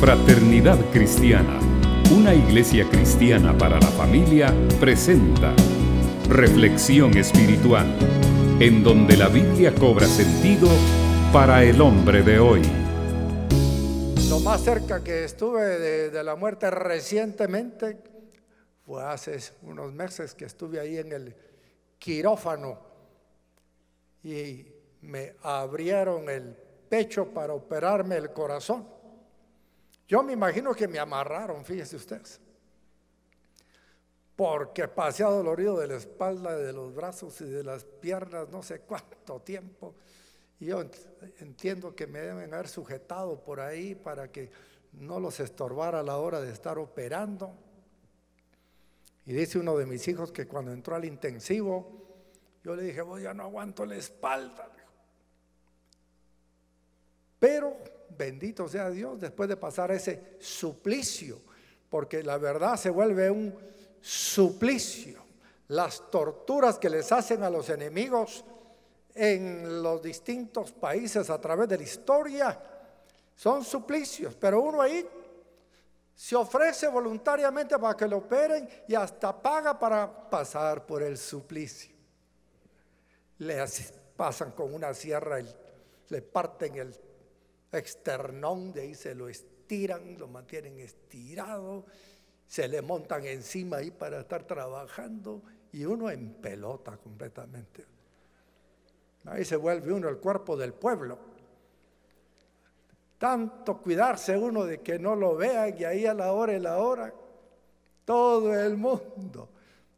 Fraternidad Cristiana, una iglesia cristiana para la familia, presenta Reflexión Espiritual, en donde la Biblia cobra sentido para el hombre de hoy. Lo más cerca que estuve de, la muerte recientemente fue hace unos meses que estuve ahí en el quirófano y me abrieron el pecho para operarme el corazón yo me imagino que me amarraron, fíjese ustedes. Porque el dolorido de la espalda, de los brazos y de las piernas, no sé cuánto tiempo. Y yo entiendo que me deben haber sujetado por ahí para que no los estorbara a la hora de estar operando. Y dice uno de mis hijos que cuando entró al intensivo, yo le dije, voy, ya no aguanto la espalda. Pero Bendito sea Dios después de pasar ese suplicio, porque la verdad se vuelve un suplicio. Las torturas que les hacen a los enemigos en los distintos países a través de la historia son suplicios, pero uno ahí se ofrece voluntariamente para que lo operen y hasta paga para pasar por el suplicio. Le pasan con una sierra, le parten el externón, de ahí se lo estiran, lo mantienen estirado, se le montan encima ahí para estar trabajando y uno en pelota completamente. Ahí se vuelve uno el cuerpo del pueblo. Tanto cuidarse uno de que no lo vea y ahí a la hora y la hora, todo el mundo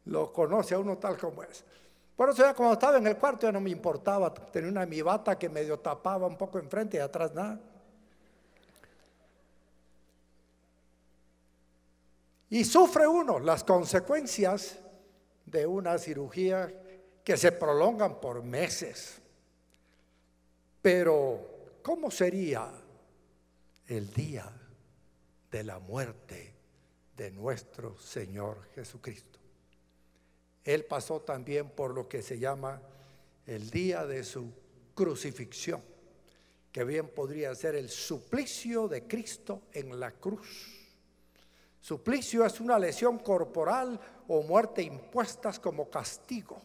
lo conoce a uno tal como es. Por eso ya cuando estaba en el cuarto ya no me importaba, tener una mi bata que medio tapaba un poco enfrente y atrás nada. Y sufre uno las consecuencias de una cirugía que se prolongan por meses. Pero, ¿cómo sería el día de la muerte de nuestro Señor Jesucristo? Él pasó también por lo que se llama el día de su crucifixión, que bien podría ser el suplicio de Cristo en la cruz. Suplicio es una lesión corporal o muerte impuestas como castigo.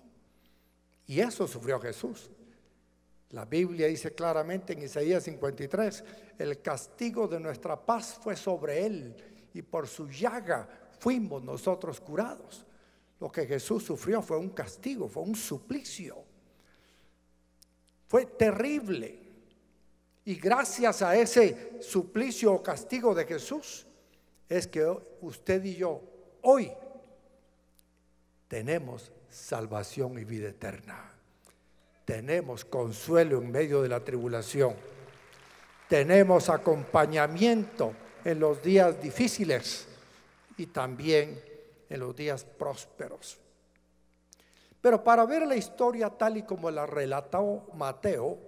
Y eso sufrió Jesús. La Biblia dice claramente en Isaías 53, el castigo de nuestra paz fue sobre él y por su llaga fuimos nosotros curados. Lo que Jesús sufrió fue un castigo, fue un suplicio. Fue terrible. Y gracias a ese suplicio o castigo de Jesús es que usted y yo hoy tenemos salvación y vida eterna. Tenemos consuelo en medio de la tribulación. Tenemos acompañamiento en los días difíciles y también en los días prósperos. Pero para ver la historia tal y como la relató Mateo,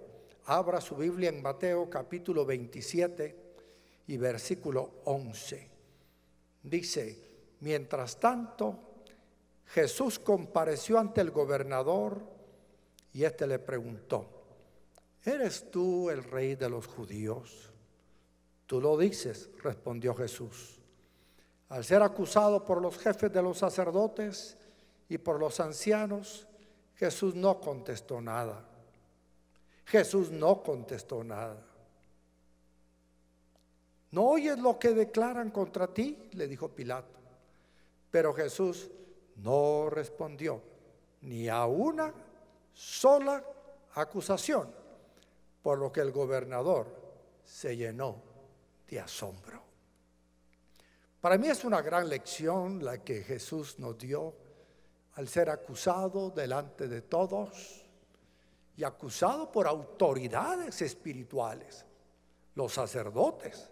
abra su Biblia en Mateo capítulo 27 y versículo 11. Dice, mientras tanto, Jesús compareció ante el gobernador y éste le preguntó, ¿eres tú el rey de los judíos? Tú lo dices, respondió Jesús al ser acusado por los jefes de los sacerdotes y por los ancianos, Jesús no contestó nada. Jesús no contestó nada. ¿No oyes lo que declaran contra ti? le dijo Pilato. Pero Jesús no respondió ni a una sola acusación, por lo que el gobernador se llenó de asombro. Para mí es una gran lección la que Jesús nos dio al ser acusado delante de todos y acusado por autoridades espirituales, los sacerdotes,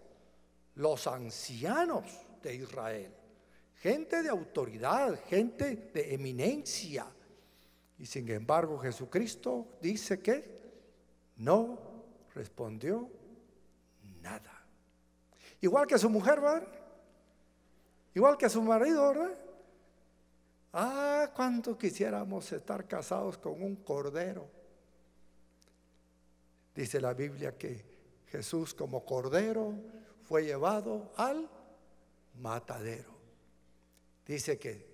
los ancianos de Israel, gente de autoridad, gente de eminencia. Y sin embargo Jesucristo dice que no respondió nada. Igual que su mujer, ¿verdad? Igual que su marido, ¿verdad? Ah, cuánto quisiéramos estar casados con un cordero. Dice la Biblia que Jesús como cordero fue llevado al matadero. Dice que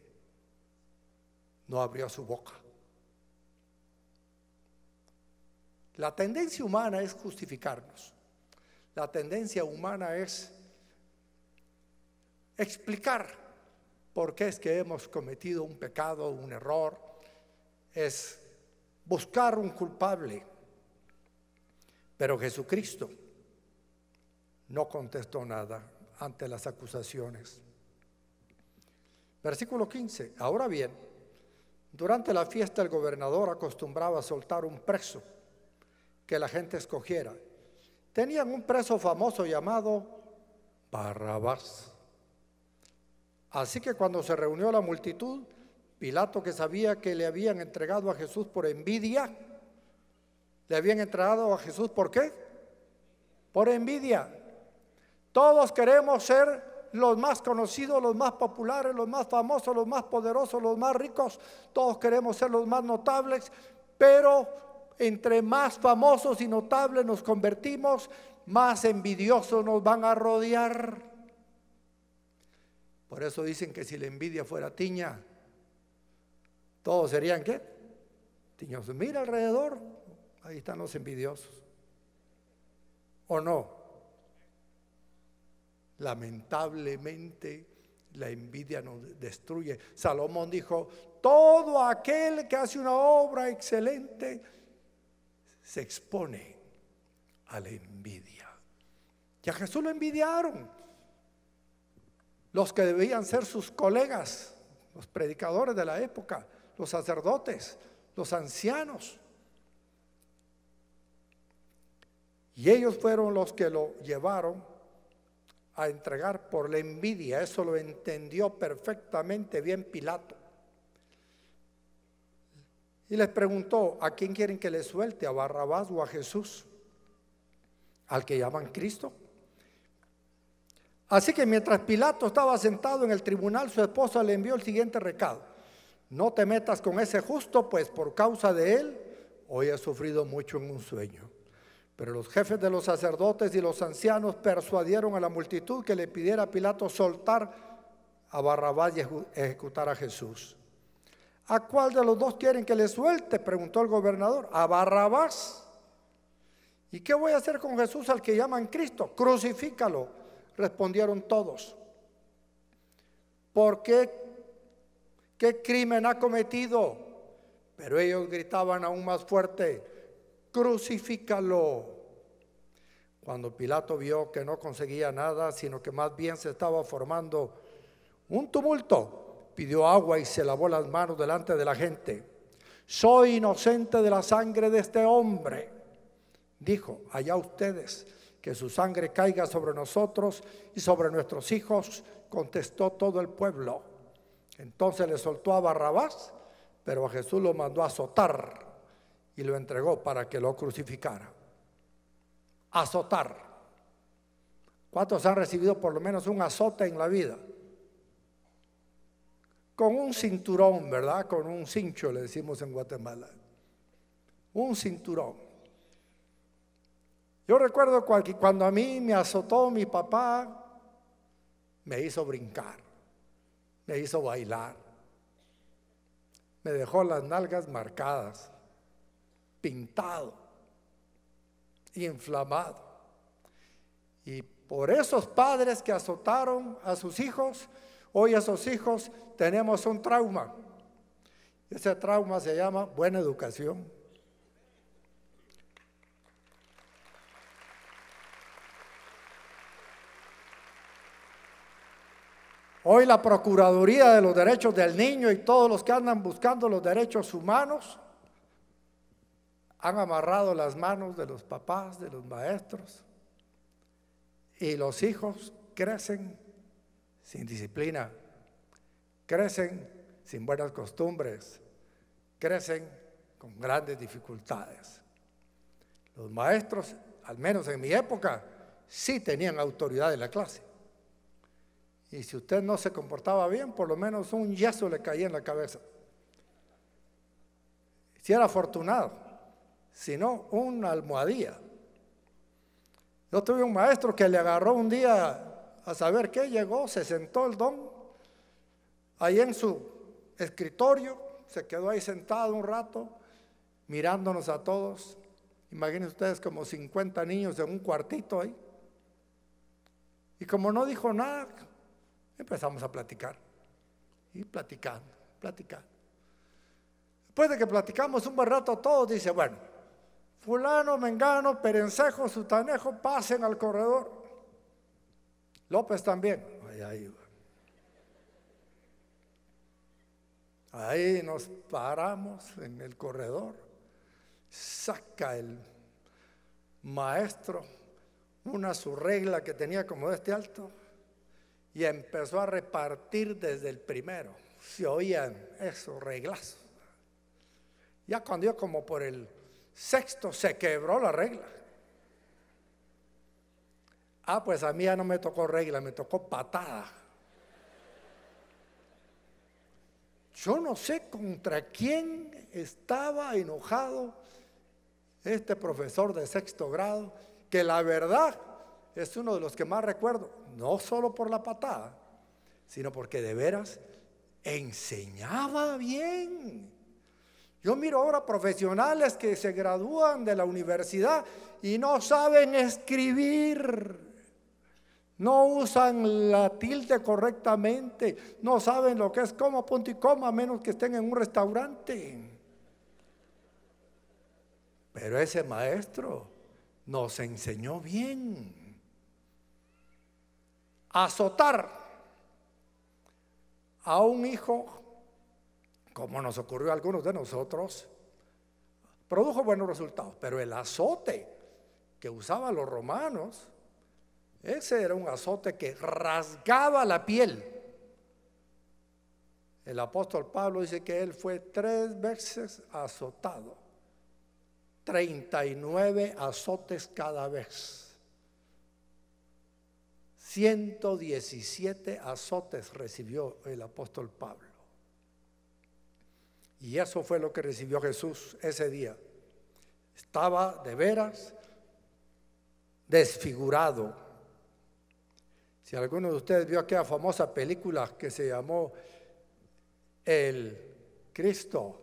no abrió su boca. La tendencia humana es justificarnos. La tendencia humana es explicar por qué es que hemos cometido un pecado, un error, es buscar un culpable. Pero Jesucristo no contestó nada ante las acusaciones. Versículo 15. Ahora bien, durante la fiesta el gobernador acostumbraba a soltar un preso que la gente escogiera. Tenían un preso famoso llamado Barrabás. Así que cuando se reunió la multitud, Pilato que sabía que le habían entregado a Jesús por envidia, le habían entregado a Jesús por qué? Por envidia. Todos queremos ser los más conocidos, los más populares, los más famosos, los más poderosos, los más ricos. Todos queremos ser los más notables, pero entre más famosos y notables nos convertimos, más envidiosos nos van a rodear. Por eso dicen que si la envidia fuera tiña, todos serían qué? Tiñosos. Mira alrededor, ahí están los envidiosos. ¿O no? Lamentablemente la envidia nos destruye. Salomón dijo, todo aquel que hace una obra excelente se expone a la envidia. Y a Jesús lo envidiaron los que debían ser sus colegas, los predicadores de la época, los sacerdotes, los ancianos. Y ellos fueron los que lo llevaron a entregar por la envidia. Eso lo entendió perfectamente bien Pilato. Y les preguntó, ¿a quién quieren que le suelte? ¿A Barrabás o a Jesús? ¿Al que llaman Cristo? Así que mientras Pilato estaba sentado en el tribunal, su esposa le envió el siguiente recado. No te metas con ese justo, pues por causa de él hoy he sufrido mucho en un sueño. Pero los jefes de los sacerdotes y los ancianos persuadieron a la multitud que le pidiera a Pilato soltar a Barrabás y ejecutar a Jesús. ¿A cuál de los dos quieren que le suelte? preguntó el gobernador. A Barrabás. ¿Y qué voy a hacer con Jesús al que llaman Cristo? Crucifícalo. Respondieron todos. ¿Por qué? ¿Qué crimen ha cometido? Pero ellos gritaban aún más fuerte, crucifícalo. Cuando Pilato vio que no conseguía nada, sino que más bien se estaba formando un tumulto, pidió agua y se lavó las manos delante de la gente. Soy inocente de la sangre de este hombre, dijo, allá ustedes que su sangre caiga sobre nosotros y sobre nuestros hijos, contestó todo el pueblo. Entonces le soltó a Barrabás, pero a Jesús lo mandó a azotar y lo entregó para que lo crucificara. Azotar. ¿Cuántos han recibido por lo menos un azote en la vida? Con un cinturón, ¿verdad? Con un cincho, le decimos en Guatemala. Un cinturón. Yo recuerdo cuando a mí me azotó mi papá, me hizo brincar, me hizo bailar, me dejó las nalgas marcadas, pintado, inflamado. Y por esos padres que azotaron a sus hijos, hoy esos hijos tenemos un trauma. Ese trauma se llama buena educación. Hoy la Procuraduría de los Derechos del Niño y todos los que andan buscando los derechos humanos han amarrado las manos de los papás, de los maestros, y los hijos crecen sin disciplina, crecen sin buenas costumbres, crecen con grandes dificultades. Los maestros, al menos en mi época, sí tenían autoridad en la clase. Y si usted no se comportaba bien, por lo menos un yeso le caía en la cabeza. Si era afortunado, si no, una almohadilla. Yo tuve un maestro que le agarró un día a saber qué, llegó, se sentó el don ahí en su escritorio, se quedó ahí sentado un rato, mirándonos a todos. imagínense ustedes como 50 niños en un cuartito ahí. Y como no dijo nada, Empezamos a platicar. Y platicando, platicando. Después de que platicamos un buen rato, todos dice, bueno, fulano, mengano, perencejo, sutanejo, pasen al corredor. López también. Ahí, ahí nos paramos en el corredor. Saca el maestro una su regla que tenía como de este alto y empezó a repartir desde el primero. Se oían esos reglazos. Ya cuando yo como por el sexto se quebró la regla. Ah, pues a mí ya no me tocó regla, me tocó patada. Yo no sé contra quién estaba enojado este profesor de sexto grado, que la verdad es uno de los que más recuerdo no solo por la patada, sino porque de veras enseñaba bien. Yo miro ahora profesionales que se gradúan de la universidad y no saben escribir. No usan la tilde correctamente, no saben lo que es coma, punto y coma, a menos que estén en un restaurante. Pero ese maestro nos enseñó bien azotar a un hijo, como nos ocurrió a algunos de nosotros, produjo buenos resultados, pero el azote que usaban los romanos, ese era un azote que rasgaba la piel. El apóstol Pablo dice que él fue tres veces azotado, 39 azotes cada vez. 117 azotes recibió el apóstol Pablo. Y eso fue lo que recibió Jesús ese día. Estaba de veras desfigurado. Si alguno de ustedes vio aquella famosa película que se llamó El Cristo,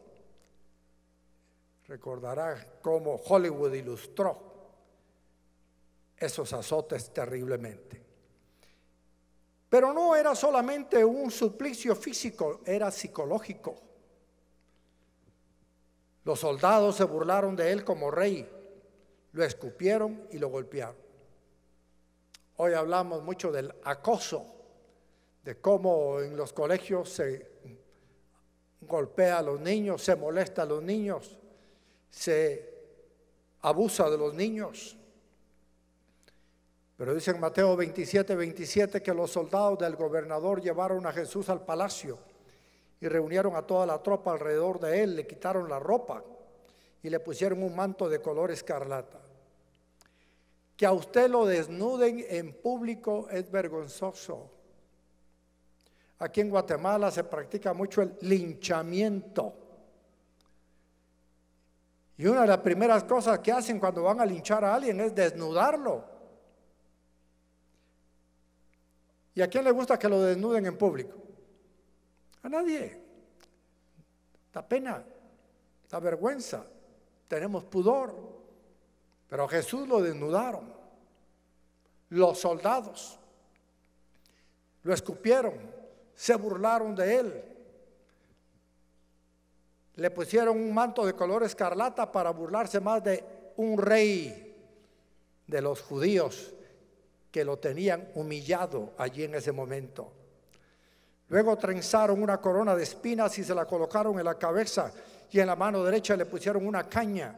recordará cómo Hollywood ilustró esos azotes terriblemente. Pero no era solamente un suplicio físico, era psicológico. Los soldados se burlaron de él como rey, lo escupieron y lo golpearon. Hoy hablamos mucho del acoso, de cómo en los colegios se golpea a los niños, se molesta a los niños, se abusa de los niños. Pero dice en Mateo 27, 27 que los soldados del gobernador llevaron a Jesús al palacio y reunieron a toda la tropa alrededor de él, le quitaron la ropa y le pusieron un manto de color escarlata. Que a usted lo desnuden en público es vergonzoso. Aquí en Guatemala se practica mucho el linchamiento. Y una de las primeras cosas que hacen cuando van a linchar a alguien es desnudarlo. ¿Y a quién le gusta que lo desnuden en público? A nadie. Da pena, da vergüenza, tenemos pudor. Pero a Jesús lo desnudaron. Los soldados lo escupieron, se burlaron de él. Le pusieron un manto de color escarlata para burlarse más de un rey de los judíos que lo tenían humillado allí en ese momento. Luego trenzaron una corona de espinas y se la colocaron en la cabeza y en la mano derecha le pusieron una caña.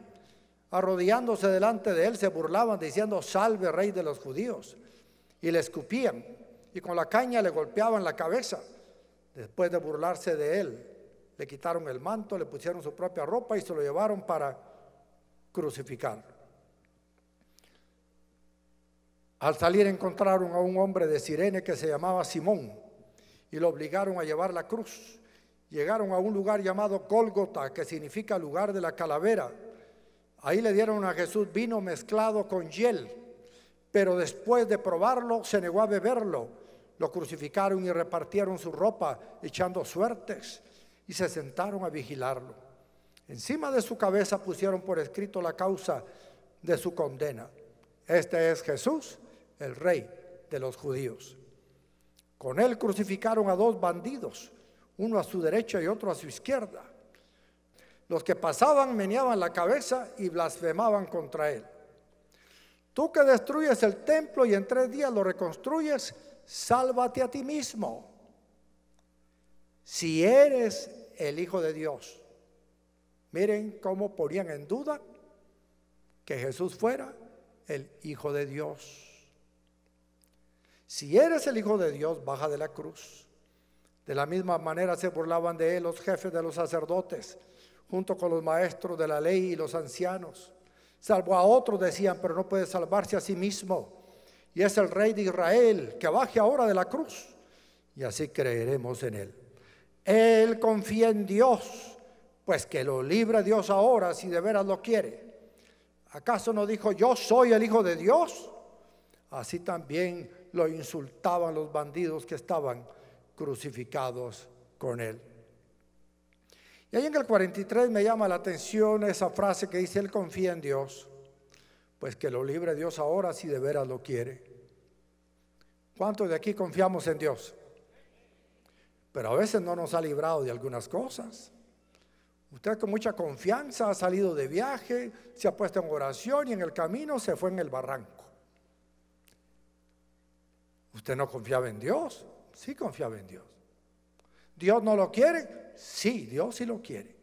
Arrodillándose delante de él se burlaban diciendo, salve rey de los judíos. Y le escupían y con la caña le golpeaban la cabeza. Después de burlarse de él, le quitaron el manto, le pusieron su propia ropa y se lo llevaron para crucificarlo. Al salir encontraron a un hombre de Sirene que se llamaba Simón y lo obligaron a llevar la cruz. Llegaron a un lugar llamado Gólgota, que significa lugar de la calavera. Ahí le dieron a Jesús vino mezclado con hiel, pero después de probarlo se negó a beberlo. Lo crucificaron y repartieron su ropa echando suertes y se sentaron a vigilarlo. Encima de su cabeza pusieron por escrito la causa de su condena. Este es Jesús, el rey de los judíos. Con él crucificaron a dos bandidos, uno a su derecha y otro a su izquierda. Los que pasaban meneaban la cabeza y blasfemaban contra él. Tú que destruyes el templo y en tres días lo reconstruyes, sálvate a ti mismo. Si eres el Hijo de Dios. Miren cómo ponían en duda que Jesús fuera el Hijo de Dios. Si eres el Hijo de Dios, baja de la cruz. De la misma manera se burlaban de él los jefes de los sacerdotes, junto con los maestros de la ley y los ancianos. Salvo a otros, decían, pero no puede salvarse a sí mismo. Y es el rey de Israel, que baje ahora de la cruz. Y así creeremos en él. Él confía en Dios, pues que lo libre Dios ahora si de veras lo quiere. ¿Acaso no dijo, yo soy el Hijo de Dios? Así también lo insultaban los bandidos que estaban crucificados con él. Y ahí en el 43 me llama la atención esa frase que dice, él confía en Dios, pues que lo libre Dios ahora si de veras lo quiere. ¿Cuántos de aquí confiamos en Dios? Pero a veces no nos ha librado de algunas cosas. Usted con mucha confianza ha salido de viaje, se ha puesto en oración y en el camino se fue en el barranco. Usted no confiaba en Dios, sí confiaba en Dios. Dios no lo quiere, sí, Dios sí lo quiere.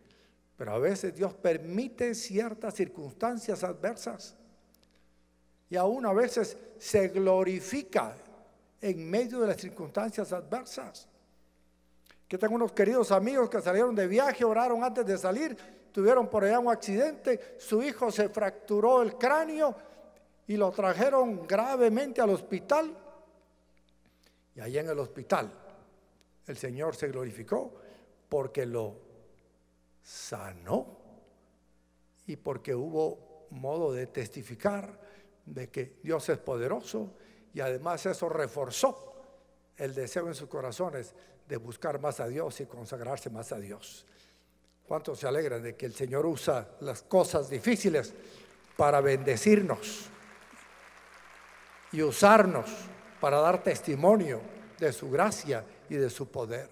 Pero a veces Dios permite ciertas circunstancias adversas. Y aún a veces se glorifica en medio de las circunstancias adversas. Que tengo unos queridos amigos que salieron de viaje, oraron antes de salir, tuvieron por allá un accidente, su hijo se fracturó el cráneo y lo trajeron gravemente al hospital. Y allá en el hospital, el Señor se glorificó porque lo sanó y porque hubo modo de testificar de que Dios es poderoso y además eso reforzó el deseo en sus corazones de buscar más a Dios y consagrarse más a Dios. ¿Cuántos se alegran de que el Señor usa las cosas difíciles para bendecirnos y usarnos para dar testimonio de su gracia y de su poder.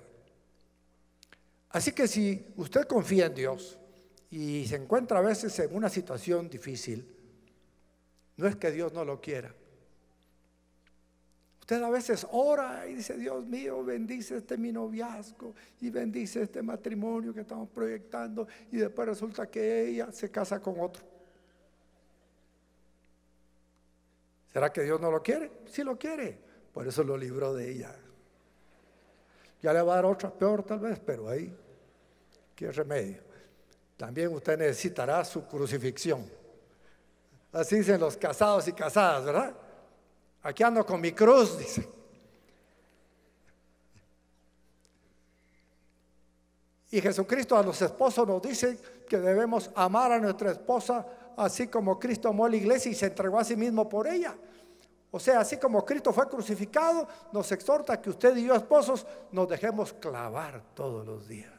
Así que si usted confía en Dios y se encuentra a veces en una situación difícil, no es que Dios no lo quiera. Usted a veces ora y dice, Dios mío, bendice este mi noviazgo y bendice este matrimonio que estamos proyectando y después resulta que ella se casa con otro. ¿Será que Dios no lo quiere? Sí lo quiere. Por eso lo libró de ella. Ya le va a dar otra peor tal vez, pero ahí, ¿qué remedio? También usted necesitará su crucifixión. Así dicen los casados y casadas, ¿verdad? Aquí ando con mi cruz, dice. Y Jesucristo a los esposos nos dice que debemos amar a nuestra esposa así como Cristo amó la iglesia y se entregó a sí mismo por ella. O sea, así como Cristo fue crucificado, nos exhorta que usted y yo, esposos, nos dejemos clavar todos los días.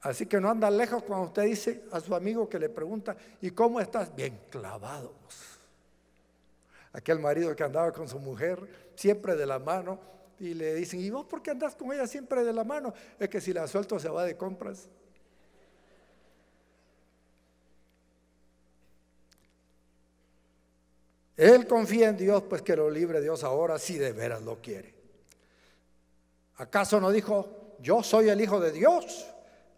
Así que no anda lejos cuando usted dice a su amigo que le pregunta, ¿y cómo estás? Bien clavados. Aquel marido que andaba con su mujer siempre de la mano y le dicen, ¿y vos por qué andas con ella siempre de la mano? Es que si la suelto se va de compras. Él confía en Dios, pues que lo libre Dios ahora si de veras lo quiere. ¿Acaso no dijo, yo soy el Hijo de Dios?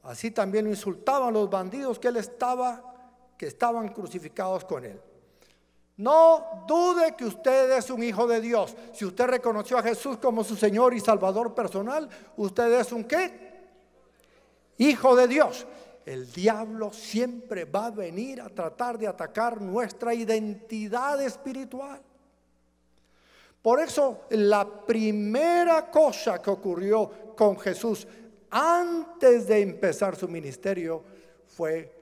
Así también lo insultaban los bandidos que él estaba, que estaban crucificados con él. No dude que usted es un hijo de Dios. Si usted reconoció a Jesús como su Señor y Salvador personal, usted es un qué? Hijo de Dios el diablo siempre va a venir a tratar de atacar nuestra identidad espiritual. Por eso la primera cosa que ocurrió con Jesús antes de empezar su ministerio fue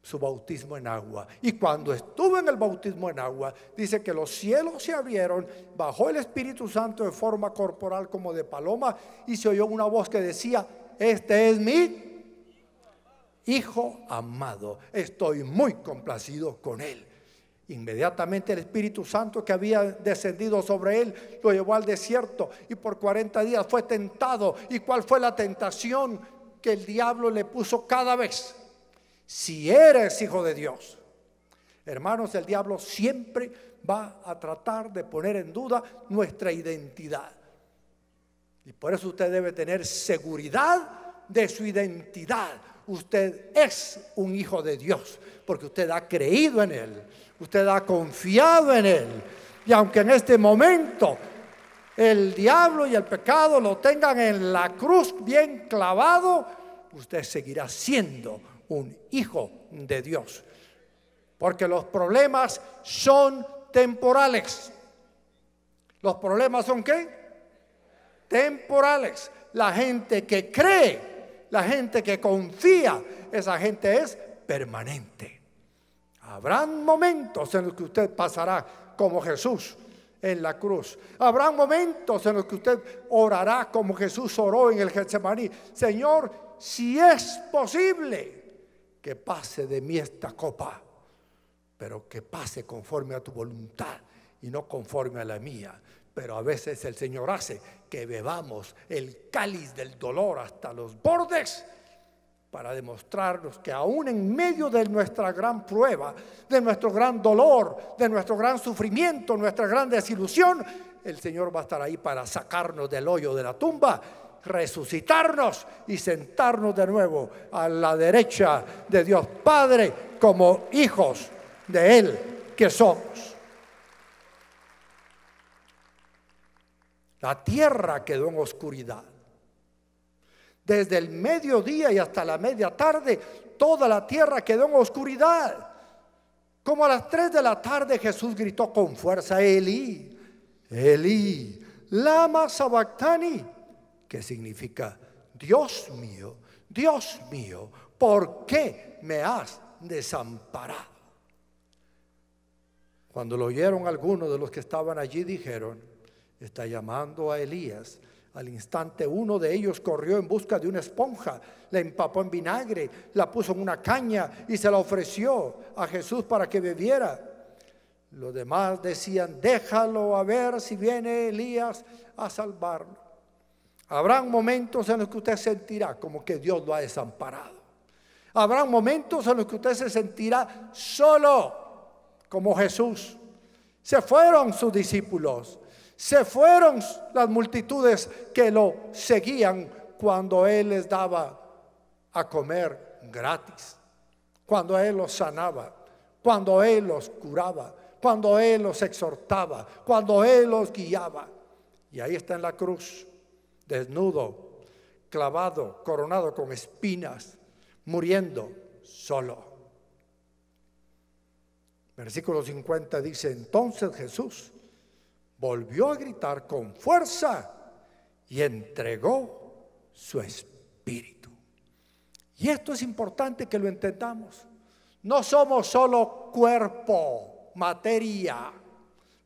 su bautismo en agua. Y cuando estuvo en el bautismo en agua, dice que los cielos se abrieron, bajó el Espíritu Santo de forma corporal como de paloma y se oyó una voz que decía, este es mi Hijo amado, estoy muy complacido con él. Inmediatamente el Espíritu Santo que había descendido sobre él lo llevó al desierto y por 40 días fue tentado. ¿Y cuál fue la tentación que el diablo le puso cada vez? Si eres hijo de Dios. Hermanos, el diablo siempre va a tratar de poner en duda nuestra identidad. Y por eso usted debe tener seguridad de su identidad, Usted es un hijo de Dios porque usted ha creído en Él, usted ha confiado en Él. Y aunque en este momento el diablo y el pecado lo tengan en la cruz bien clavado, usted seguirá siendo un hijo de Dios. Porque los problemas son temporales. ¿Los problemas son qué? Temporales. La gente que cree la gente que confía, esa gente es permanente. Habrán momentos en los que usted pasará como Jesús en la cruz. Habrán momentos en los que usted orará como Jesús oró en el Getsemaní. Señor, si es posible, que pase de mí esta copa, pero que pase conforme a tu voluntad y no conforme a la mía. Pero a veces el Señor hace que bebamos el cáliz del dolor hasta los bordes para demostrarnos que aún en medio de nuestra gran prueba, de nuestro gran dolor, de nuestro gran sufrimiento, nuestra gran desilusión, el Señor va a estar ahí para sacarnos del hoyo de la tumba, resucitarnos y sentarnos de nuevo a la derecha de Dios Padre como hijos de Él que somos. La tierra quedó en oscuridad. Desde el mediodía y hasta la media tarde, toda la tierra quedó en oscuridad. Como a las 3 de la tarde Jesús gritó con fuerza, Eli, Eli, lama sabactani, que significa, Dios mío, Dios mío, ¿por qué me has desamparado? Cuando lo oyeron algunos de los que estaban allí dijeron, está llamando a Elías. Al instante uno de ellos corrió en busca de una esponja, la empapó en vinagre, la puso en una caña y se la ofreció a Jesús para que bebiera. Los demás decían, déjalo a ver si viene Elías a salvarlo. Habrán momentos en los que usted sentirá como que Dios lo ha desamparado. Habrán momentos en los que usted se sentirá solo como Jesús. Se fueron sus discípulos, se fueron las multitudes que lo seguían cuando Él les daba a comer gratis, cuando Él los sanaba, cuando Él los curaba, cuando Él los exhortaba, cuando Él los guiaba. Y ahí está en la cruz, desnudo, clavado, coronado con espinas, muriendo solo. Versículo 50 dice, entonces Jesús volvió a gritar con fuerza y entregó su espíritu. Y esto es importante que lo entendamos. No somos solo cuerpo, materia,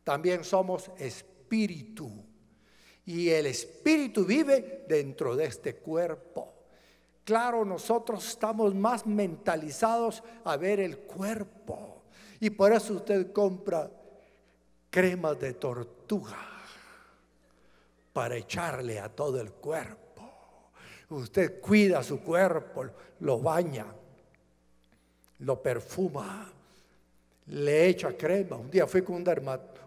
también somos espíritu. Y el espíritu vive dentro de este cuerpo. Claro, nosotros estamos más mentalizados a ver el cuerpo. Y por eso usted compra crema de tortuga para echarle a todo el cuerpo. Usted cuida su cuerpo, lo baña, lo perfuma, le echa crema. Un día fui con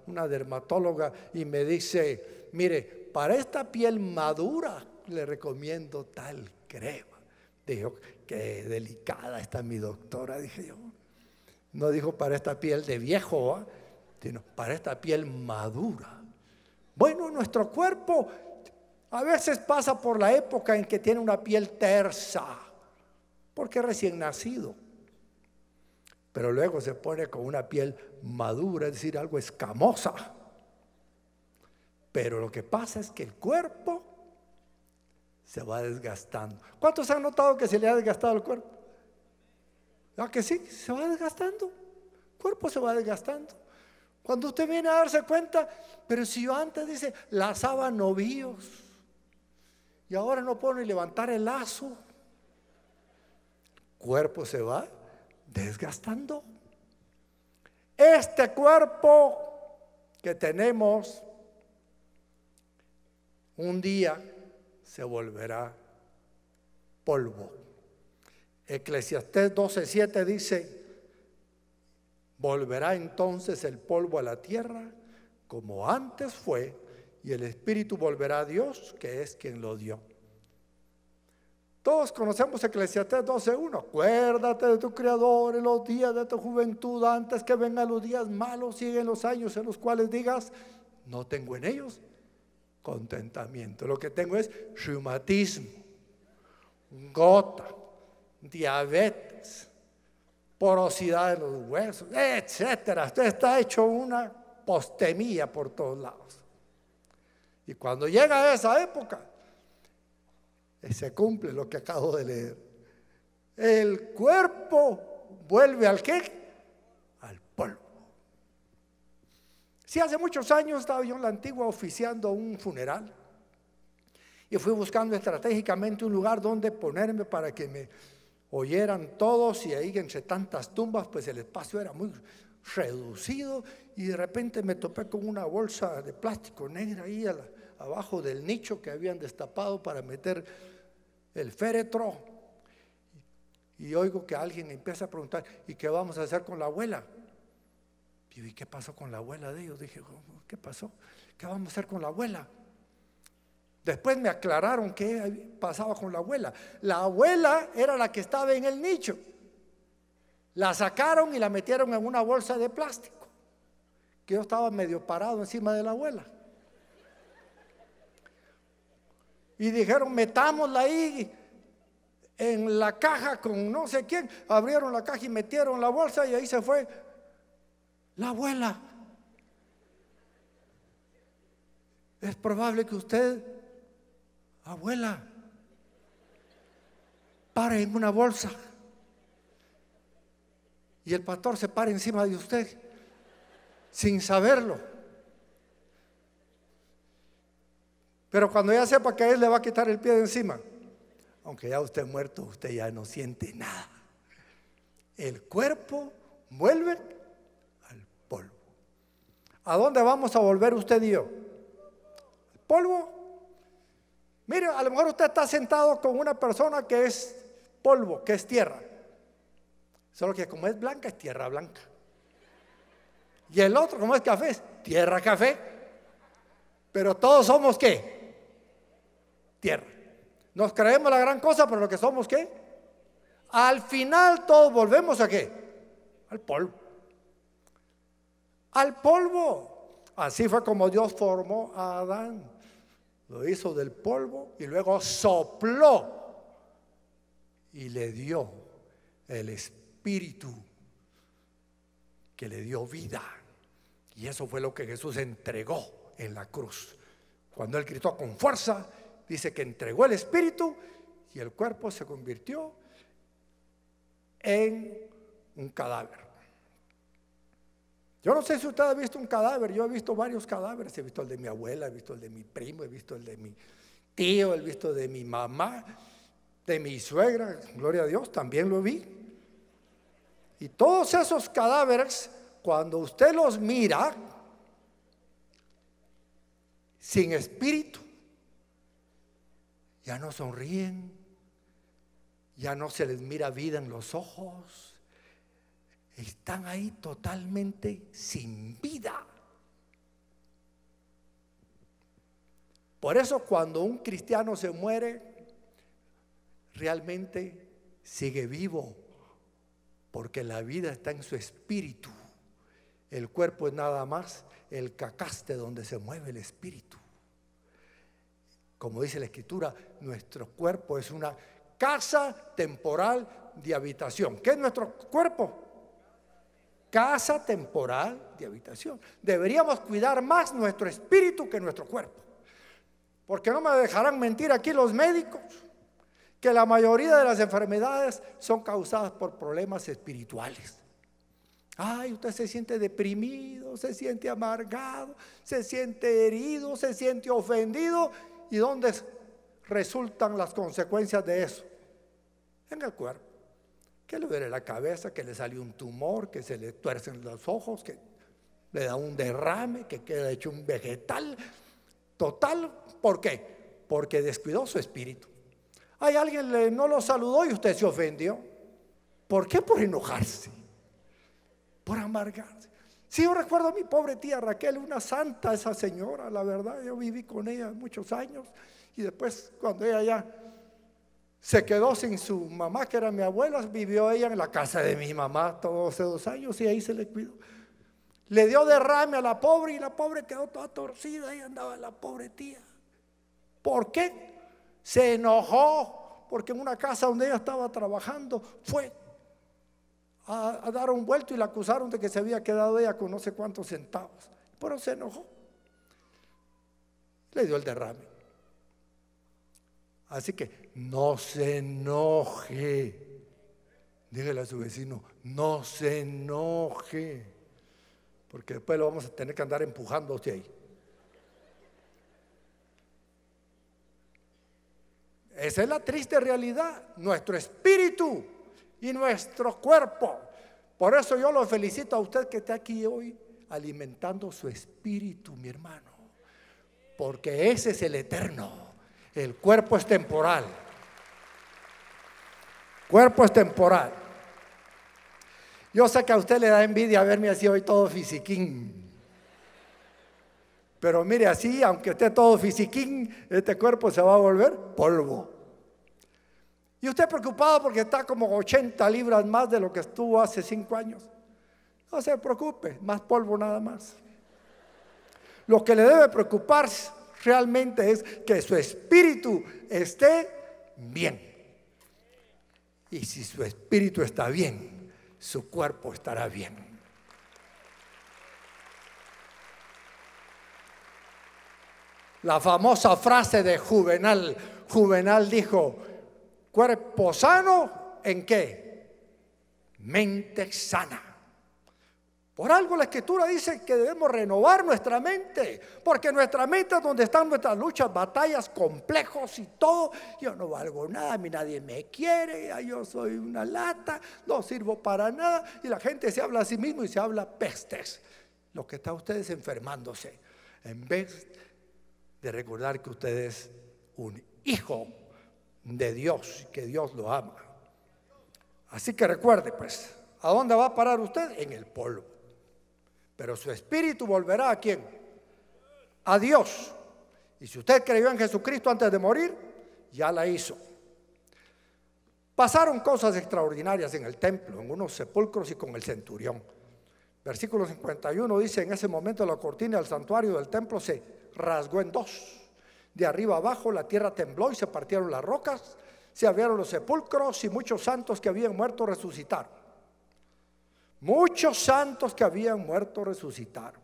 una dermatóloga y me dice, mire, para esta piel madura le recomiendo tal crema. Dijo, qué delicada está mi doctora, dije yo. No dijo para esta piel de viejo, ¿ah? para esta piel madura. Bueno, nuestro cuerpo a veces pasa por la época en que tiene una piel tersa, porque es recién nacido. Pero luego se pone con una piel madura, es decir, algo escamosa. Pero lo que pasa es que el cuerpo se va desgastando. ¿Cuántos han notado que se le ha desgastado el cuerpo? Ah, que sí? Se va desgastando. El cuerpo se va desgastando. Cuando usted viene a darse cuenta, pero si yo antes dice, lazaba novíos y ahora no puedo ni levantar el lazo, cuerpo se va desgastando. Este cuerpo que tenemos un día se volverá polvo. Eclesiastés 12:7 dice, Volverá entonces el polvo a la tierra como antes fue, y el espíritu volverá a Dios, que es quien lo dio. Todos conocemos Eclesiastes 12.1. Acuérdate de tu Creador en los días de tu juventud, antes que vengan los días malos, siguen los años en los cuales digas, no tengo en ellos contentamiento. Lo que tengo es reumatismo, gota, diabetes, porosidad de los huesos, etcétera. Usted está hecho una postemía por todos lados. Y cuando llega esa época, eh, se cumple lo que acabo de leer. El cuerpo vuelve al qué? Al polvo. Si hace muchos años estaba yo en la antigua oficiando un funeral y fui buscando estratégicamente un lugar donde ponerme para que me oyeran todos y ahí entre tantas tumbas, pues el espacio era muy reducido y de repente me topé con una bolsa de plástico negra ahí abajo del nicho que habían destapado para meter el féretro. Y oigo que alguien empieza a preguntar, ¿y qué vamos a hacer con la abuela? Y vi, ¿qué pasó con la abuela de ellos? Dije, ¿qué pasó? ¿Qué vamos a hacer con la abuela? Después me aclararon qué pasaba con la abuela. La abuela era la que estaba en el nicho. La sacaron y la metieron en una bolsa de plástico. Que yo estaba medio parado encima de la abuela. Y dijeron, metámosla ahí en la caja con no sé quién. Abrieron la caja y metieron la bolsa y ahí se fue la abuela. Es probable que usted abuela, para en una bolsa. Y el pastor se para encima de usted sin saberlo. Pero cuando ya sepa que él le va a quitar el pie de encima, aunque ya usted muerto, usted ya no siente nada. El cuerpo vuelve al polvo. ¿A dónde vamos a volver usted y yo? ¿Al polvo? Mire, a lo mejor usted está sentado con una persona que es polvo, que es tierra. Solo que como es blanca, es tierra blanca. Y el otro, como es café, es tierra café. Pero todos somos qué? Tierra. Nos creemos la gran cosa, pero lo que somos qué? Al final todos volvemos a qué? Al polvo. Al polvo. Así fue como Dios formó a Adán. Lo hizo del polvo y luego sopló y le dio el espíritu que le dio vida. Y eso fue lo que Jesús entregó en la cruz. Cuando él gritó con fuerza, dice que entregó el espíritu y el cuerpo se convirtió en un cadáver. Yo no sé si usted ha visto un cadáver, yo he visto varios cadáveres, he visto el de mi abuela, he visto el de mi primo, he visto el de mi tío, he visto el de mi mamá, de mi suegra, gloria a Dios, también lo vi. Y todos esos cadáveres, cuando usted los mira, sin espíritu, ya no sonríen, ya no se les mira vida en los ojos están ahí totalmente sin vida. Por eso cuando un cristiano se muere, realmente sigue vivo, porque la vida está en su espíritu. El cuerpo es nada más el cacaste donde se mueve el espíritu. Como dice la escritura, nuestro cuerpo es una casa temporal de habitación. ¿Qué es nuestro cuerpo? casa temporal de habitación. Deberíamos cuidar más nuestro espíritu que nuestro cuerpo. Porque no me dejarán mentir aquí los médicos, que la mayoría de las enfermedades son causadas por problemas espirituales. Ay, usted se siente deprimido, se siente amargado, se siente herido, se siente ofendido. ¿Y dónde resultan las consecuencias de eso? En el cuerpo que le duele la cabeza, que le salió un tumor, que se le tuercen los ojos, que le da un derrame, que queda hecho un vegetal. Total, ¿por qué? Porque descuidó su espíritu. Hay alguien le, no lo saludó y usted se ofendió. ¿Por qué? Por enojarse, por amargarse. Sí, yo recuerdo a mi pobre tía Raquel, una santa esa señora, la verdad, yo viví con ella muchos años y después cuando ella ya se quedó sin su mamá, que era mi abuela, vivió ella en la casa de mi mamá todos esos años y ahí se le cuidó. Le dio derrame a la pobre y la pobre quedó toda torcida y andaba la pobre tía. ¿Por qué? Se enojó porque en una casa donde ella estaba trabajando fue a, dar un vuelto y la acusaron de que se había quedado ella con no sé cuántos centavos. Pero se enojó. Le dio el derrame. Así que no se enoje. Dígale a su vecino, no se enoje, porque después lo vamos a tener que andar empujando ahí. Esa es la triste realidad, nuestro espíritu y nuestro cuerpo. Por eso yo lo felicito a usted que está aquí hoy alimentando su espíritu, mi hermano, porque ese es el eterno, el cuerpo es temporal. Cuerpo es temporal. Yo sé que a usted le da envidia verme así hoy todo fisiquín. Pero mire, así, aunque esté todo fisiquín, este cuerpo se va a volver polvo. Y usted preocupado porque está como 80 libras más de lo que estuvo hace 5 años. No se preocupe, más polvo nada más. Lo que le debe preocupar realmente es que su espíritu esté bien. Y si su espíritu está bien, su cuerpo estará bien. La famosa frase de Juvenal. Juvenal dijo, cuerpo sano, ¿en qué? Mente sana. Por algo la escritura dice que debemos renovar nuestra mente, porque nuestra mente es donde están nuestras luchas, batallas, complejos y todo. Yo no valgo nada, a mí nadie me quiere, yo soy una lata, no sirvo para nada. Y la gente se habla a sí mismo y se habla pestes. Lo que está ustedes enfermándose, en vez de recordar que usted es un hijo de Dios, que Dios lo ama. Así que recuerde, pues, ¿a dónde va a parar usted? En el polvo. Pero su espíritu volverá a quién? A Dios. Y si usted creyó en Jesucristo antes de morir, ya la hizo. Pasaron cosas extraordinarias en el templo, en unos sepulcros y con el centurión. Versículo 51 dice, en ese momento la cortina del santuario del templo se rasgó en dos. De arriba abajo la tierra tembló y se partieron las rocas, se abrieron los sepulcros y muchos santos que habían muerto resucitaron. Muchos santos que habían muerto resucitaron.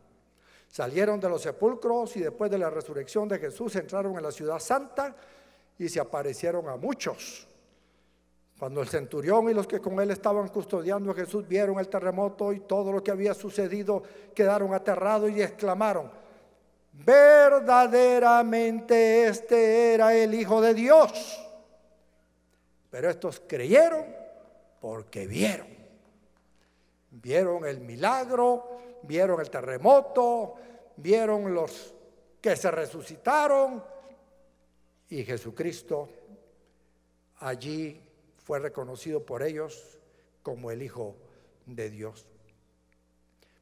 Salieron de los sepulcros y después de la resurrección de Jesús entraron en la ciudad santa y se aparecieron a muchos. Cuando el centurión y los que con él estaban custodiando a Jesús vieron el terremoto y todo lo que había sucedido, quedaron aterrados y exclamaron, verdaderamente este era el Hijo de Dios. Pero estos creyeron porque vieron. Vieron el milagro, vieron el terremoto, vieron los que se resucitaron y Jesucristo allí fue reconocido por ellos como el Hijo de Dios.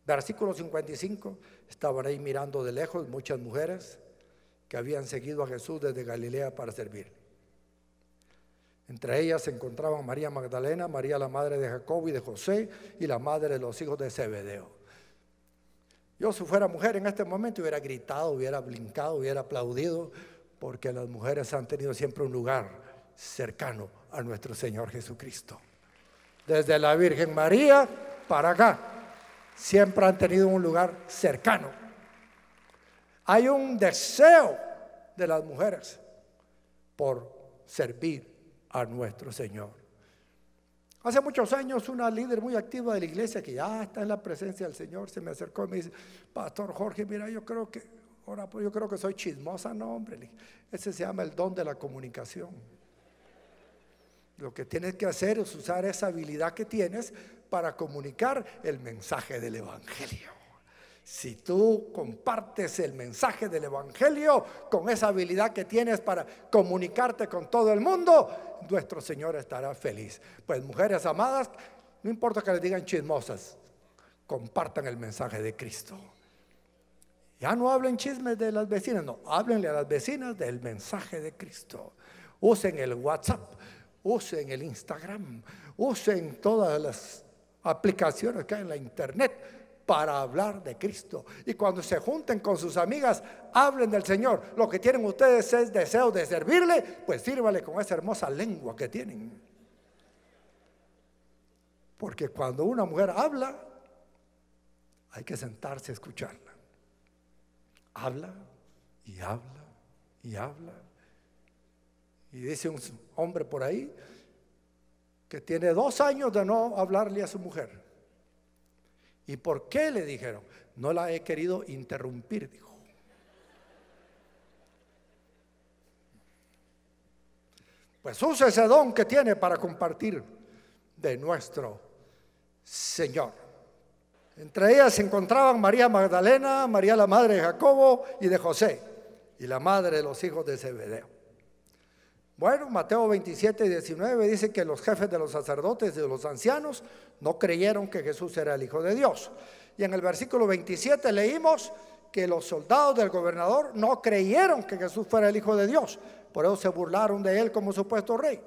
Versículo 55, estaban ahí mirando de lejos muchas mujeres que habían seguido a Jesús desde Galilea para servirle. Entre ellas se encontraban María Magdalena, María la madre de Jacob y de José y la madre de los hijos de Zebedeo. Yo si fuera mujer en este momento hubiera gritado, hubiera brincado, hubiera aplaudido, porque las mujeres han tenido siempre un lugar cercano a nuestro Señor Jesucristo. Desde la Virgen María para acá, siempre han tenido un lugar cercano. Hay un deseo de las mujeres por servir a nuestro Señor. Hace muchos años una líder muy activa de la iglesia que ya está en la presencia del Señor se me acercó y me dice, Pastor Jorge, mira, yo creo que, ahora pues, yo creo que soy chismosa, no hombre, ese se llama el don de la comunicación. Lo que tienes que hacer es usar esa habilidad que tienes para comunicar el mensaje del Evangelio. Si tú compartes el mensaje del Evangelio con esa habilidad que tienes para comunicarte con todo el mundo, nuestro Señor estará feliz. Pues mujeres amadas, no importa que les digan chismosas, compartan el mensaje de Cristo. Ya no hablen chismes de las vecinas, no, háblenle a las vecinas del mensaje de Cristo. Usen el WhatsApp, usen el Instagram, usen todas las aplicaciones que hay en la internet para hablar de Cristo. Y cuando se junten con sus amigas, hablen del Señor. Lo que tienen ustedes es deseo de servirle, pues sírvale con esa hermosa lengua que tienen. Porque cuando una mujer habla, hay que sentarse a escucharla. Habla y habla y habla. Y dice un hombre por ahí que tiene dos años de no hablarle a su mujer. ¿Y por qué le dijeron? No la he querido interrumpir, dijo. Pues usa ese don que tiene para compartir de nuestro Señor. Entre ellas se encontraban María Magdalena, María la madre de Jacobo y de José, y la madre de los hijos de Zebedeo. Bueno, Mateo 27, 19 dice que los jefes de los sacerdotes y de los ancianos no creyeron que Jesús era el Hijo de Dios. Y en el versículo 27 leímos que los soldados del gobernador no creyeron que Jesús fuera el Hijo de Dios. Por eso se burlaron de él como supuesto rey.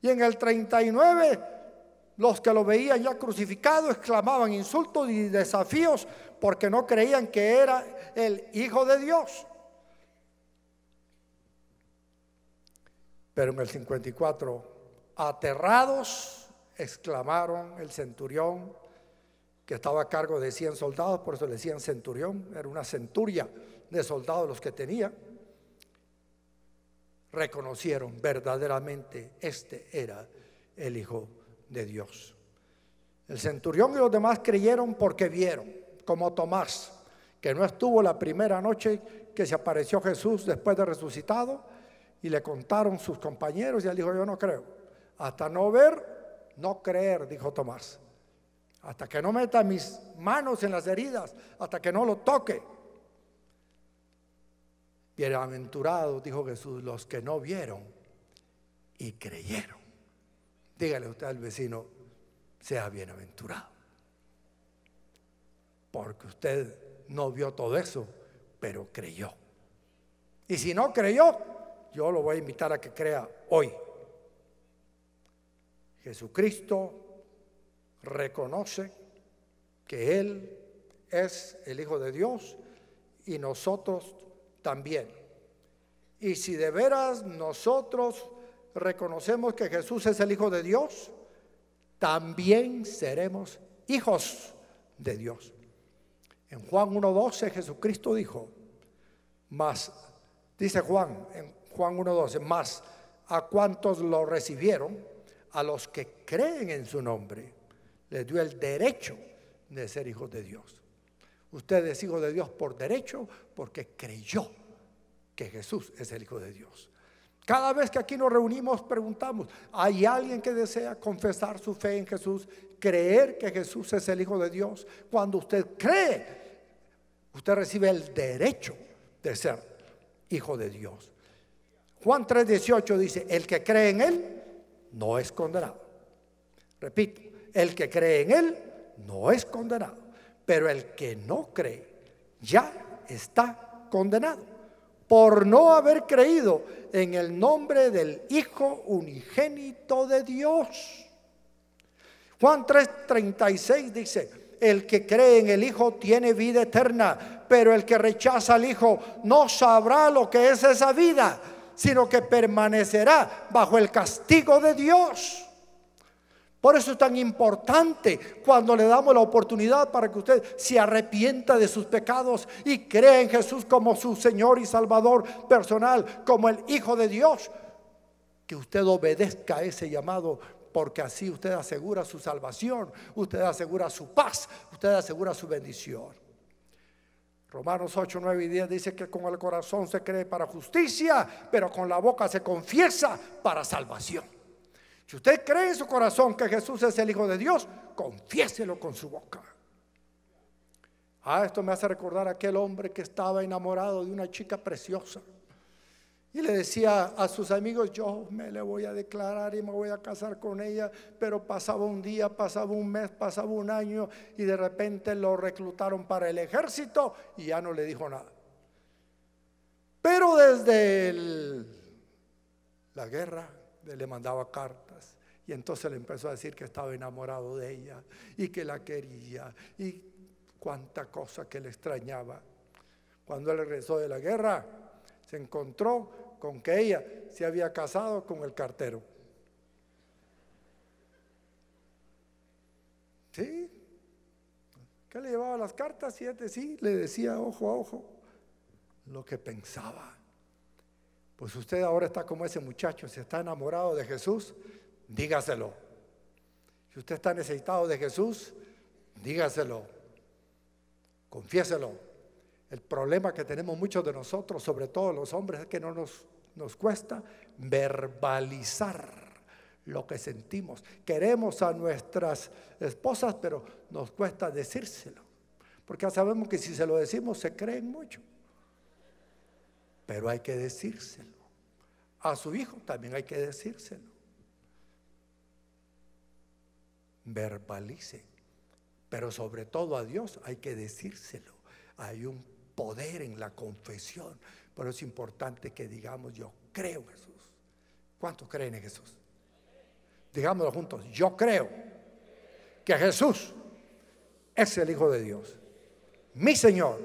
Y en el 39, los que lo veían ya crucificado exclamaban insultos y desafíos porque no creían que era el Hijo de Dios. Pero en el 54, aterrados, exclamaron el centurión que estaba a cargo de 100 soldados, por eso le decían centurión, era una centuria de soldados los que tenía, reconocieron verdaderamente este era el Hijo de Dios. El centurión y los demás creyeron porque vieron, como Tomás, que no estuvo la primera noche que se apareció Jesús después de resucitado, y le contaron sus compañeros y él dijo, yo no creo. Hasta no ver, no creer, dijo Tomás. Hasta que no meta mis manos en las heridas, hasta que no lo toque. Bienaventurados, dijo Jesús, los que no vieron y creyeron. Dígale usted al vecino, sea bienaventurado. Porque usted no vio todo eso, pero creyó. Y si no creyó, yo lo voy a invitar a que crea hoy. Jesucristo reconoce que Él es el Hijo de Dios y nosotros también. Y si de veras nosotros reconocemos que Jesús es el Hijo de Dios, también seremos hijos de Dios. En Juan 1.12 Jesucristo dijo, mas, dice Juan, en Juan 1.12, más a cuantos lo recibieron, a los que creen en su nombre, les dio el derecho de ser hijos de Dios. Usted es hijo de Dios por derecho porque creyó que Jesús es el Hijo de Dios. Cada vez que aquí nos reunimos preguntamos, ¿hay alguien que desea confesar su fe en Jesús, creer que Jesús es el Hijo de Dios? Cuando usted cree, usted recibe el derecho de ser hijo de Dios. Juan 3:18 dice, el que cree en Él no es condenado. Repito, el que cree en Él no es condenado, pero el que no cree ya está condenado por no haber creído en el nombre del Hijo unigénito de Dios. Juan 3:36 dice, el que cree en el Hijo tiene vida eterna, pero el que rechaza al Hijo no sabrá lo que es esa vida sino que permanecerá bajo el castigo de Dios. Por eso es tan importante cuando le damos la oportunidad para que usted se arrepienta de sus pecados y crea en Jesús como su Señor y Salvador personal, como el Hijo de Dios, que usted obedezca ese llamado. Porque así usted asegura su salvación, usted asegura su paz, usted asegura su bendición. Romanos 8, 9 y 10 dice que con el corazón se cree para justicia, pero con la boca se confiesa para salvación. Si usted cree en su corazón que Jesús es el Hijo de Dios, confiéselo con su boca. Ah, esto me hace recordar aquel hombre que estaba enamorado de una chica preciosa. Y le decía a sus amigos, yo me le voy a declarar y me voy a casar con ella, pero pasaba un día, pasaba un mes, pasaba un año y de repente lo reclutaron para el ejército y ya no le dijo nada. Pero desde la guerra le mandaba cartas y entonces le empezó a decir que estaba enamorado de ella y que la quería y cuánta cosa que le extrañaba. Cuando él regresó de la guerra, se encontró con que ella se había casado con el cartero. ¿Sí? ¿Qué le llevaba las cartas? Siete, sí, le decía ojo a ojo lo que pensaba. Pues usted ahora está como ese muchacho, si está enamorado de Jesús, dígaselo. Si usted está necesitado de Jesús, dígaselo. Confiéselo. El problema que tenemos muchos de nosotros, sobre todo los hombres, es que no nos nos cuesta verbalizar lo que sentimos. Queremos a nuestras esposas, pero nos cuesta decírselo. Porque ya sabemos que si se lo decimos se creen mucho. Pero hay que decírselo. A su hijo también hay que decírselo. Verbalice. Pero sobre todo a Dios hay que decírselo. Hay un poder en la confesión. Pero es importante que digamos, yo creo en Jesús. ¿Cuántos creen en Jesús? Digámoslo juntos, yo creo que Jesús es el Hijo de Dios, mi Señor,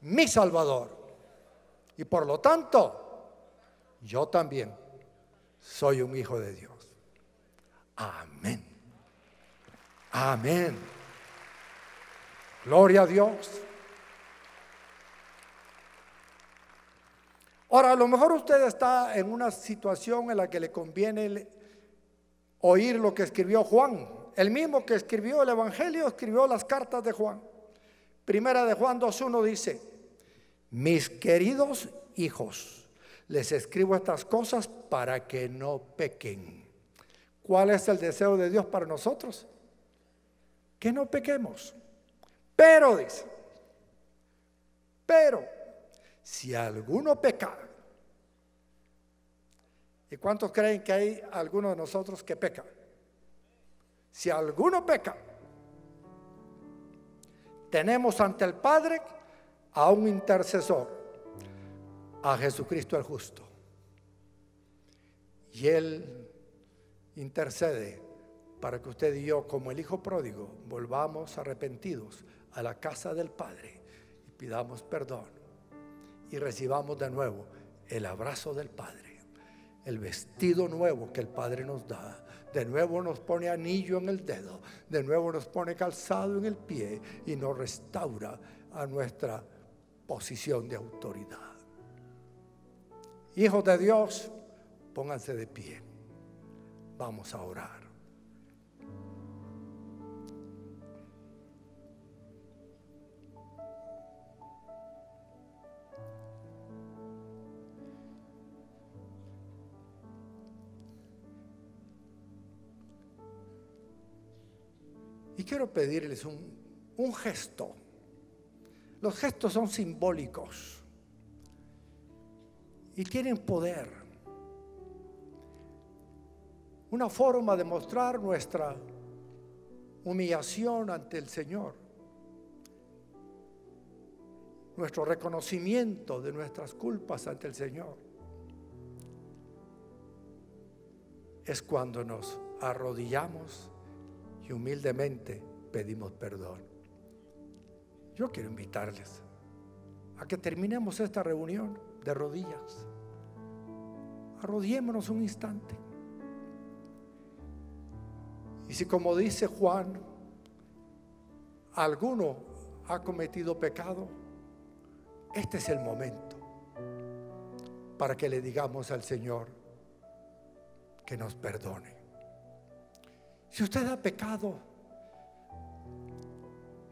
mi Salvador. Y por lo tanto, yo también soy un hijo de Dios. Amén. Amén. Gloria a Dios. Ahora, a lo mejor usted está en una situación en la que le conviene oír lo que escribió Juan. El mismo que escribió el Evangelio escribió las cartas de Juan. Primera de Juan 2.1 dice, mis queridos hijos, les escribo estas cosas para que no pequen. ¿Cuál es el deseo de Dios para nosotros? Que no pequemos. Pero dice, pero si alguno peca, ¿y cuántos creen que hay alguno de nosotros que peca? Si alguno peca, tenemos ante el Padre a un intercesor, a Jesucristo el justo. Y Él intercede para que usted y yo, como el Hijo pródigo, volvamos arrepentidos a la casa del Padre y pidamos perdón y recibamos de nuevo el abrazo del Padre, el vestido nuevo que el Padre nos da. De nuevo nos pone anillo en el dedo, de nuevo nos pone calzado en el pie y nos restaura a nuestra posición de autoridad. Hijos de Dios, pónganse de pie. Vamos a orar. quiero pedirles un, un gesto. Los gestos son simbólicos y tienen poder. Una forma de mostrar nuestra humillación ante el Señor, nuestro reconocimiento de nuestras culpas ante el Señor, es cuando nos arrodillamos y humildemente pedimos perdón. Yo quiero invitarles a que terminemos esta reunión de rodillas. Arrodillémonos un instante. Y si como dice Juan, alguno ha cometido pecado, este es el momento para que le digamos al Señor que nos perdone. Si usted ha pecado,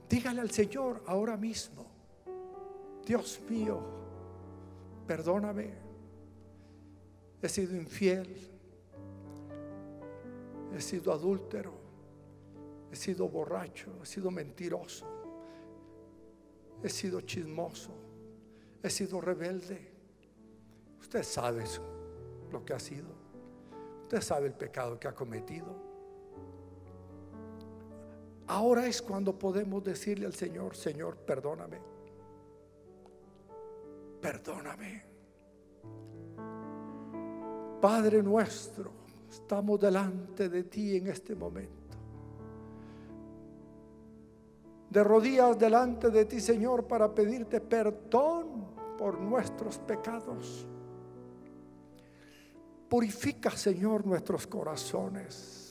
dígale al Señor ahora mismo, Dios mío, perdóname, he sido infiel, he sido adúltero, he sido borracho, he sido mentiroso, he sido chismoso, he sido rebelde. Usted sabe eso, lo que ha sido. Usted sabe el pecado que ha cometido. Ahora es cuando podemos decirle al Señor, Señor, perdóname. Perdóname. Padre nuestro, estamos delante de ti en este momento. De rodillas delante de ti, Señor, para pedirte perdón por nuestros pecados. Purifica, Señor, nuestros corazones.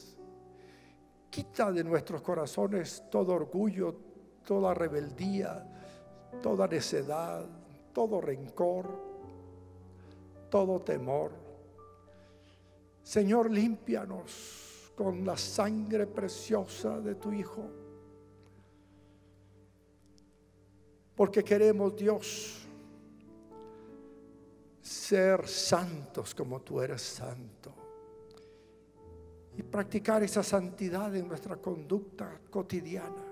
Quita de nuestros corazones todo orgullo, toda rebeldía, toda necedad, todo rencor, todo temor. Señor, límpianos con la sangre preciosa de tu Hijo. Porque queremos, Dios, ser santos como tú eres santo y practicar esa santidad en nuestra conducta cotidiana.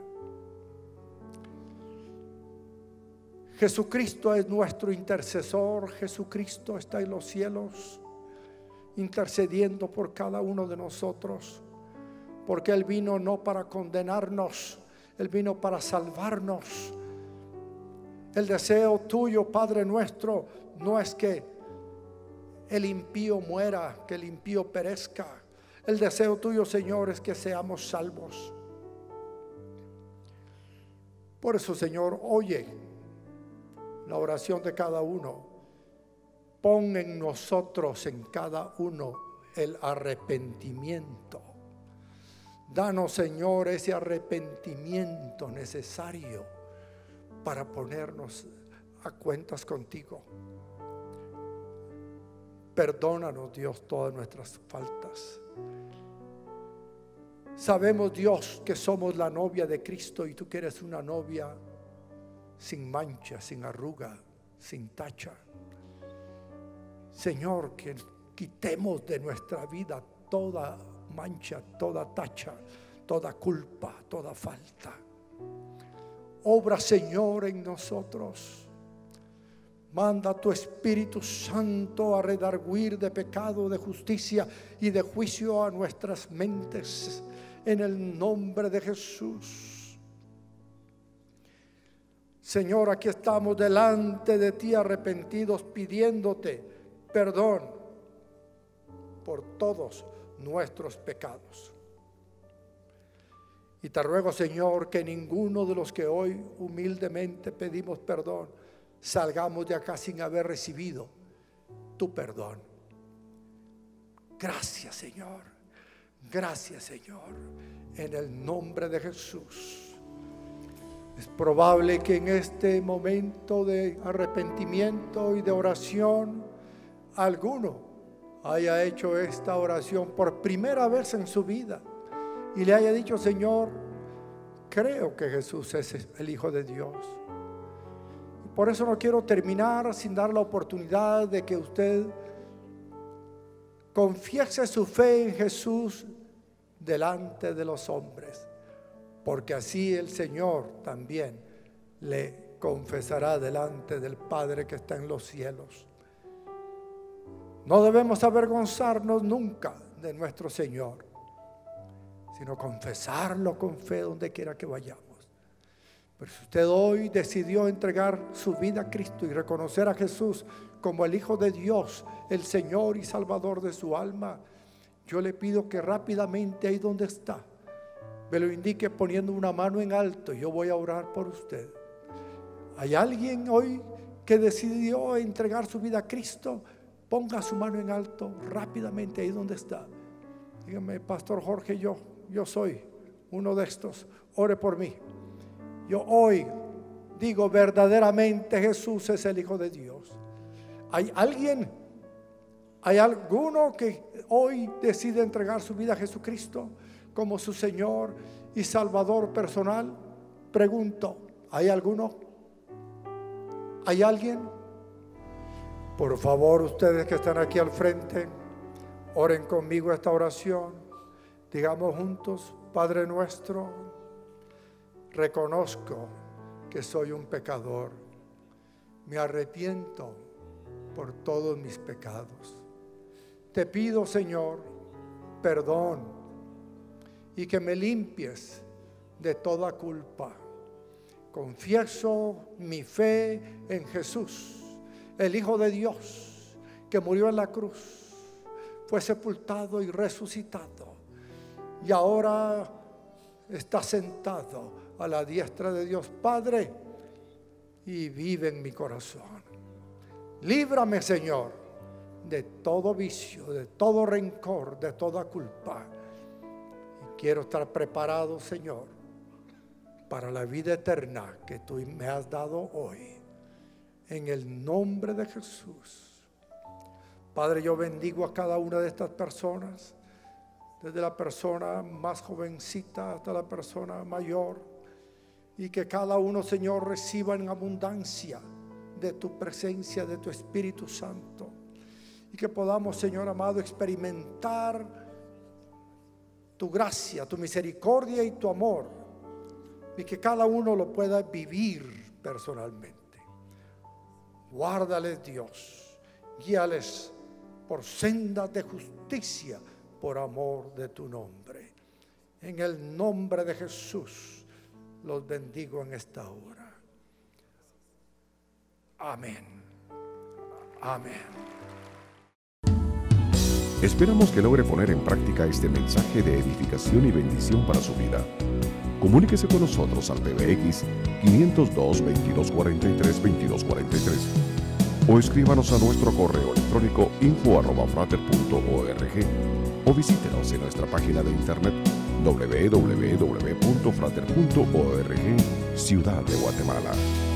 Jesucristo es nuestro intercesor, Jesucristo está en los cielos intercediendo por cada uno de nosotros, porque Él vino no para condenarnos, Él vino para salvarnos. El deseo tuyo, Padre nuestro, no es que el impío muera, que el impío perezca, el deseo tuyo, Señor, es que seamos salvos. Por eso, Señor, oye la oración de cada uno. Pon en nosotros, en cada uno, el arrepentimiento. Danos, Señor, ese arrepentimiento necesario para ponernos a cuentas contigo. Perdónanos, Dios, todas nuestras faltas. Sabemos, Dios, que somos la novia de Cristo y tú que eres una novia sin mancha, sin arruga, sin tacha. Señor, que quitemos de nuestra vida toda mancha, toda tacha, toda culpa, toda falta. Obra, Señor, en nosotros. Manda tu Espíritu Santo a redarguir de pecado, de justicia y de juicio a nuestras mentes en el nombre de Jesús. Señor, aquí estamos delante de ti arrepentidos pidiéndote perdón por todos nuestros pecados. Y te ruego, Señor, que ninguno de los que hoy humildemente pedimos perdón salgamos de acá sin haber recibido tu perdón. Gracias Señor, gracias Señor, en el nombre de Jesús. Es probable que en este momento de arrepentimiento y de oración, alguno haya hecho esta oración por primera vez en su vida y le haya dicho, Señor, creo que Jesús es el Hijo de Dios por eso no quiero terminar sin dar la oportunidad de que usted confiese su fe en Jesús delante de los hombres, porque así el Señor también le confesará delante del Padre que está en los cielos. No debemos avergonzarnos nunca de nuestro Señor, sino confesarlo con fe donde quiera que vayamos. Pero si usted hoy decidió entregar su vida a Cristo y reconocer a Jesús como el Hijo de Dios, el Señor y Salvador de su alma, yo le pido que rápidamente ahí donde está, me lo indique poniendo una mano en alto. Yo voy a orar por usted. ¿Hay alguien hoy que decidió entregar su vida a Cristo? Ponga su mano en alto rápidamente ahí donde está. Dígame, Pastor Jorge, yo, yo soy uno de estos. Ore por mí. Yo hoy digo verdaderamente Jesús es el Hijo de Dios. ¿Hay alguien? ¿Hay alguno que hoy decide entregar su vida a Jesucristo como su Señor y Salvador personal? Pregunto, ¿hay alguno? ¿Hay alguien? Por favor, ustedes que están aquí al frente, oren conmigo esta oración. Digamos juntos, Padre nuestro reconozco que soy un pecador. Me arrepiento por todos mis pecados. Te pido, Señor, perdón y que me limpies de toda culpa. Confieso mi fe en Jesús, el Hijo de Dios, que murió en la cruz, fue sepultado y resucitado, y ahora está sentado a la diestra de Dios Padre y vive en mi corazón. Líbrame, Señor, de todo vicio, de todo rencor, de toda culpa. Y quiero estar preparado, Señor, para la vida eterna que tú me has dado hoy. En el nombre de Jesús. Padre, yo bendigo a cada una de estas personas, desde la persona más jovencita hasta la persona mayor y que cada uno, Señor, reciba en abundancia de tu presencia, de tu Espíritu Santo. Y que podamos, Señor amado, experimentar tu gracia, tu misericordia y tu amor. Y que cada uno lo pueda vivir personalmente. Guárdales, Dios. Guíales por sendas de justicia, por amor de tu nombre. En el nombre de Jesús los bendigo en esta hora. Amén. Amén. Esperamos que logre poner en práctica este mensaje de edificación y bendición para su vida. Comuníquese con nosotros al PBX 502 2243 2243 o escríbanos a nuestro correo electrónico info.frater.org o visítenos en nuestra página de internet www.frater.org, Ciudad de Guatemala.